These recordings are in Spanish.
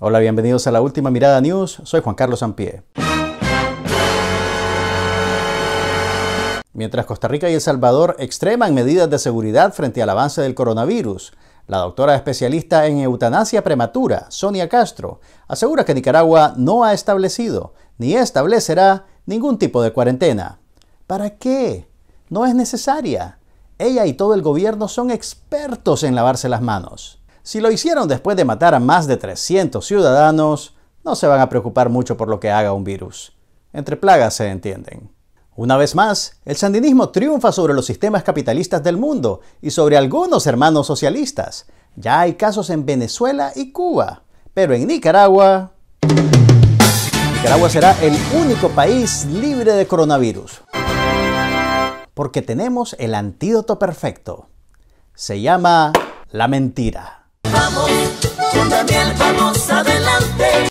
Hola, bienvenidos a la última mirada news. Soy Juan Carlos Sampié. Mientras Costa Rica y El Salvador extreman medidas de seguridad frente al avance del coronavirus, la doctora especialista en eutanasia prematura, Sonia Castro, asegura que Nicaragua no ha establecido ni establecerá ningún tipo de cuarentena. ¿Para qué? No es necesaria. Ella y todo el gobierno son expertos en lavarse las manos. Si lo hicieron después de matar a más de 300 ciudadanos, no se van a preocupar mucho por lo que haga un virus. Entre plagas se entienden. Una vez más, el sandinismo triunfa sobre los sistemas capitalistas del mundo y sobre algunos hermanos socialistas. Ya hay casos en Venezuela y Cuba, pero en Nicaragua... Nicaragua será el único país libre de coronavirus. Porque tenemos el antídoto perfecto. Se llama la mentira.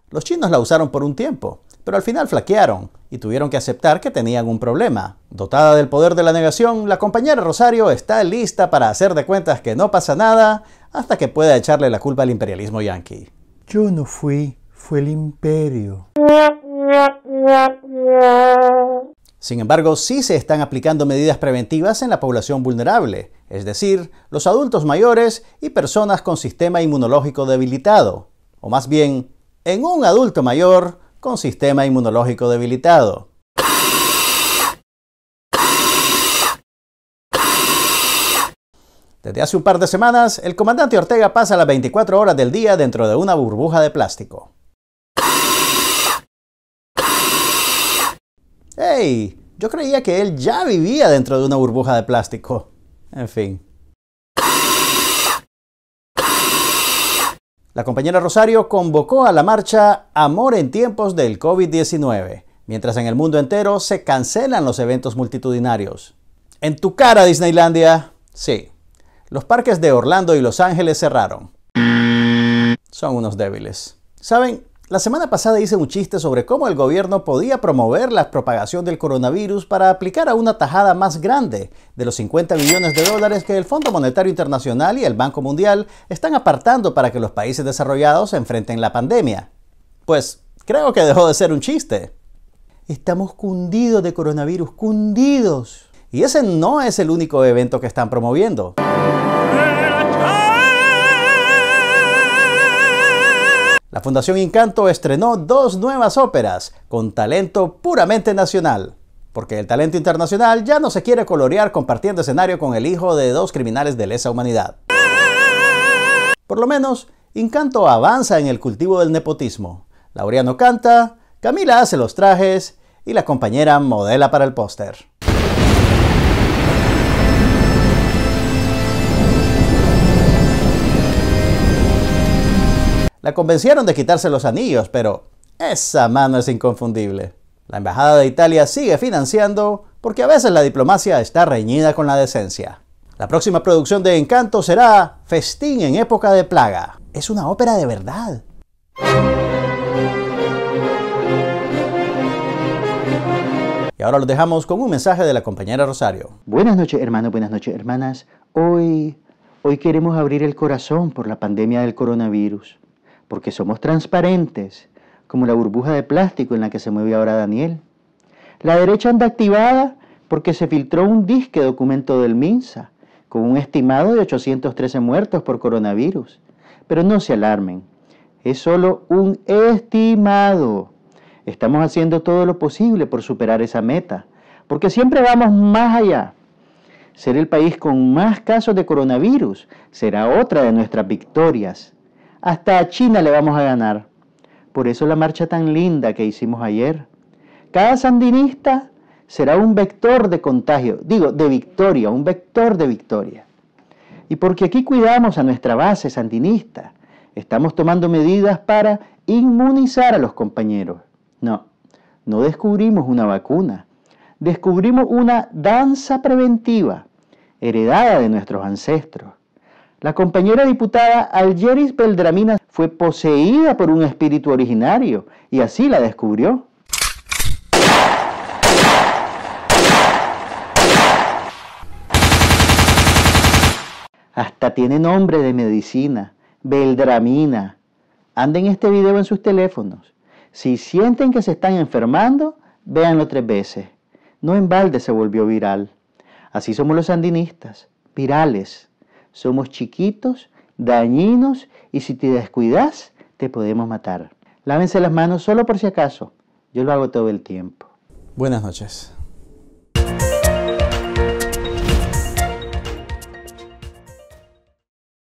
Los chinos la usaron por un tiempo, pero al final flaquearon y tuvieron que aceptar que tenían un problema. Dotada del poder de la negación, la compañera Rosario está lista para hacer de cuentas que no pasa nada hasta que pueda echarle la culpa al imperialismo yanqui. Yo no fui, fue el imperio. Sin embargo, sí se están aplicando medidas preventivas en la población vulnerable, es decir, los adultos mayores y personas con sistema inmunológico debilitado, o más bien, en un adulto mayor con sistema inmunológico debilitado. Desde hace un par de semanas, el comandante Ortega pasa las 24 horas del día dentro de una burbuja de plástico. ¡Ey! Yo creía que él ya vivía dentro de una burbuja de plástico. En fin. La compañera Rosario convocó a la marcha Amor en tiempos del COVID-19, mientras en el mundo entero se cancelan los eventos multitudinarios. En tu cara, Disneylandia. Sí, los parques de Orlando y Los Ángeles cerraron. Son unos débiles. ¿Saben? La semana pasada hice un chiste sobre cómo el gobierno podía promover la propagación del coronavirus para aplicar a una tajada más grande de los 50 millones de dólares que el Fondo Monetario Internacional y el Banco Mundial están apartando para que los países desarrollados enfrenten la pandemia. Pues creo que dejó de ser un chiste. Estamos cundidos de coronavirus, cundidos. Y ese no es el único evento que están promoviendo. la Fundación Incanto estrenó dos nuevas óperas con talento puramente nacional. Porque el talento internacional ya no se quiere colorear compartiendo escenario con el hijo de dos criminales de lesa humanidad. Por lo menos, Incanto avanza en el cultivo del nepotismo. Laureano canta, Camila hace los trajes y la compañera modela para el póster. La convencieron de quitarse los anillos, pero esa mano es inconfundible. La Embajada de Italia sigue financiando porque a veces la diplomacia está reñida con la decencia. La próxima producción de Encanto será Festín en época de plaga. Es una ópera de verdad. Y ahora los dejamos con un mensaje de la compañera Rosario. Buenas noches, hermanos, buenas noches, hermanas. Hoy, hoy queremos abrir el corazón por la pandemia del coronavirus porque somos transparentes, como la burbuja de plástico en la que se mueve ahora Daniel. La derecha anda activada porque se filtró un disque documento del MINSA, con un estimado de 813 muertos por coronavirus. Pero no se alarmen, es solo un estimado. Estamos haciendo todo lo posible por superar esa meta, porque siempre vamos más allá. Ser el país con más casos de coronavirus será otra de nuestras victorias. Hasta a China le vamos a ganar. Por eso la marcha tan linda que hicimos ayer. Cada sandinista será un vector de contagio, digo, de victoria, un vector de victoria. Y porque aquí cuidamos a nuestra base sandinista, estamos tomando medidas para inmunizar a los compañeros. No, no descubrimos una vacuna, descubrimos una danza preventiva heredada de nuestros ancestros. La compañera diputada Algeris Beldramina fue poseída por un espíritu originario y así la descubrió. Hasta tiene nombre de medicina, Beldramina. Anden este video en sus teléfonos. Si sienten que se están enfermando, véanlo tres veces. No en balde se volvió viral. Así somos los sandinistas, virales. Somos chiquitos, dañinos y si te descuidas, te podemos matar. Lávense las manos solo por si acaso. Yo lo hago todo el tiempo. Buenas noches.